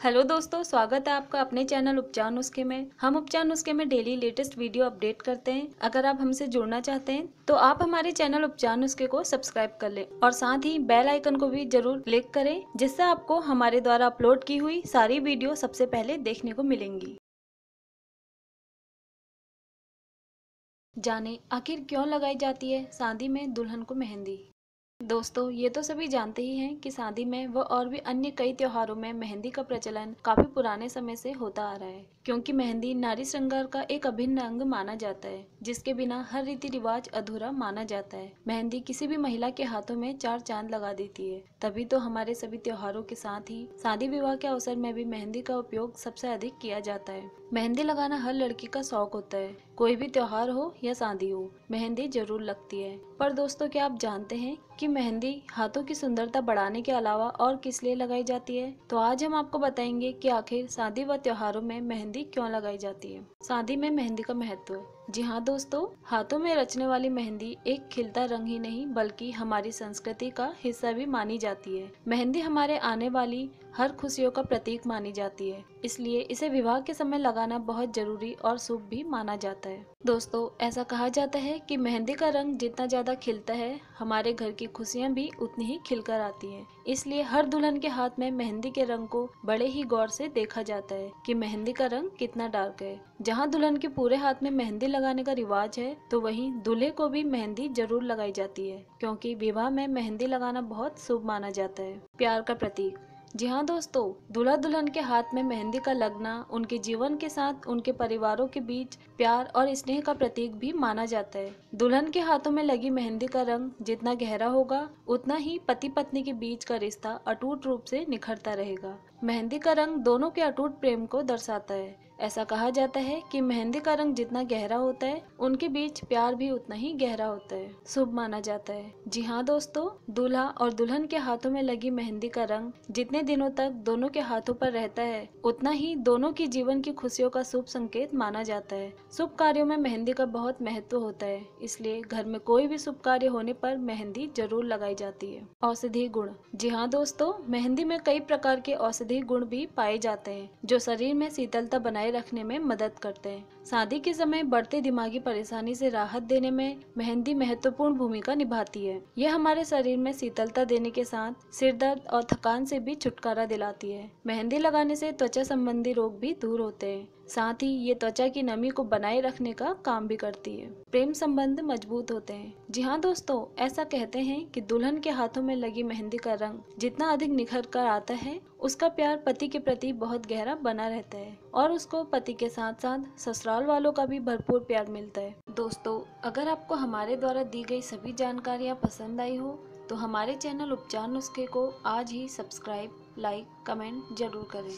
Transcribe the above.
hello दोस्तों स्वागत है आपका अपने चैनल उपचार नुस्खे में हम उपचार नुस्खे में डेली लेटेस्ट वीडियो अपडेट करते हैं अगर आप हमसे जुड़ना चाहते हैं तो आप हमारे चैनल उपचार नुस्खे को सब्सक्राइब कर लें और साथ ही बेल आइकन को भी जरूर क्लिक करें जिससे आपको हमारे द्वारा अपलोड की हुई सारी वीडियो सबसे पहले देखने को मिलेंगी जाने आखिर क्यों लगाई जाती है शादी में दुल्हन को मेहंदी दोस्तों ये तो सभी जानते ही हैं कि शादी में व और भी अन्य कई त्योहारों में मेहंदी का प्रचलन काफी पुराने समय से होता आ रहा है क्योंकि मेहंदी नारी श्रृंगार का एक अभिन्न अंग माना जाता है जिसके बिना हर रीति रिवाज अधूरा माना जाता है मेहंदी किसी भी महिला के हाथों में चार चांद लगा देती है तभी तो हमारे सभी त्योहारों के साथ ही शादी विवाह के अवसर में भी मेहंदी का उपयोग सबसे अधिक किया जाता है मेहंदी लगाना हर लड़की का शौक होता है कोई भी त्योहार हो या शादी हो मेहंदी जरूर लगती है पर दोस्तों क्या आप जानते हैं कि मेहंदी हाथों की सुंदरता बढ़ाने के अलावा और किस लिए लगाई जाती है तो आज हम आपको बताएंगे कि आखिर शादी व त्योहारों में मेहंदी क्यों लगाई जाती है शादी में मेहंदी का महत्व जी हाँ दोस्तों हाथों में रचने वाली मेहंदी एक खिलता रंग ही नहीं बल्कि हमारी संस्कृति का हिस्सा भी मानी जाती है मेहंदी हमारे आने वाली हर खुशियों का प्रतीक मानी जाती है इसलिए इसे विवाह के समय लगाना बहुत जरूरी और शुभ भी माना जाता है दोस्तों ऐसा कहा जाता है कि मेहंदी का रंग जितना ज्यादा खिलता है हमारे घर की खुशियाँ भी उतनी ही खिलकर आती है इसलिए हर दुल्हन के हाथ में मेहंदी के रंग को बड़े ही गौर से देखा जाता है की मेहंदी का रंग कितना डार्क है जहाँ दुल्हन के पूरे हाथ में मेहंदी लगाने का रिवाज है तो वहीं दूल्हे को भी मेहंदी जरूर लगाई जाती है क्योंकि विवाह में मेहंदी लगाना बहुत शुभ माना जाता है प्यार का प्रतीक जी हाँ दोस्तों दूल्हा दुल्हन के हाथ में मेहंदी का लगना उनके जीवन के साथ उनके परिवारों के बीच प्यार और स्नेह का प्रतीक भी माना जाता है दुल्हन के हाथों में लगी मेहंदी का रंग जितना गहरा होगा उतना ही पति पत्नी के बीच का रिश्ता अटूट रूप से निखरता रहेगा मेहंदी का रंग दोनों के अटूट प्रेम को दर्शाता है ऐसा कहा जाता है कि मेहंदी का रंग जितना गहरा होता है उनके बीच प्यार भी उतना ही गहरा होता है शुभ माना जाता है जी हाँ दोस्तों दूल्हा और दुल्हन के हाथों में लगी मेहंदी का रंग जितने दिनों तक दोनों के हाथों पर रहता है उतना ही दोनों की जीवन की खुशियों का शुभ संकेत माना जाता है शुभ कार्यो में मेहंदी का बहुत महत्व होता है इसलिए घर में कोई भी शुभ कार्य होने पर मेहंदी जरूर लगाई जाती है औषधि गुण जी हाँ दोस्तों मेहंदी में कई प्रकार के औषधि औषधि गुण भी पाए जाते हैं जो शरीर में शीतलता बनाए रखने में मदद करते हैं शादी के समय बढ़ते दिमागी परेशानी से राहत देने में मेहंदी महत्वपूर्ण भूमिका निभाती है यह हमारे शरीर में शीतलता देने के साथ सिर दर्द और थकान से भी छुटकारा दिलाती है मेहंदी लगाने से त्वचा संबंधी रोग भी दूर होते हैं साथ ही ये त्वचा की नमी को बनाए रखने का काम भी करती है प्रेम संबंध मजबूत होते हैं जी हाँ दोस्तों ऐसा कहते हैं कि दुल्हन के हाथों में लगी मेहंदी का रंग जितना अधिक निखर कर आता है उसका प्यार पति के प्रति बहुत गहरा बना रहता है और उसको पति के साथ साथ ससुराल वालों का भी भरपूर प्यार मिलता है दोस्तों अगर आपको हमारे द्वारा दी गई सभी जानकारियाँ पसंद आई हो तो हमारे चैनल उपचार नुस्खे को आज ही सब्सक्राइब लाइक कमेंट जरूर करें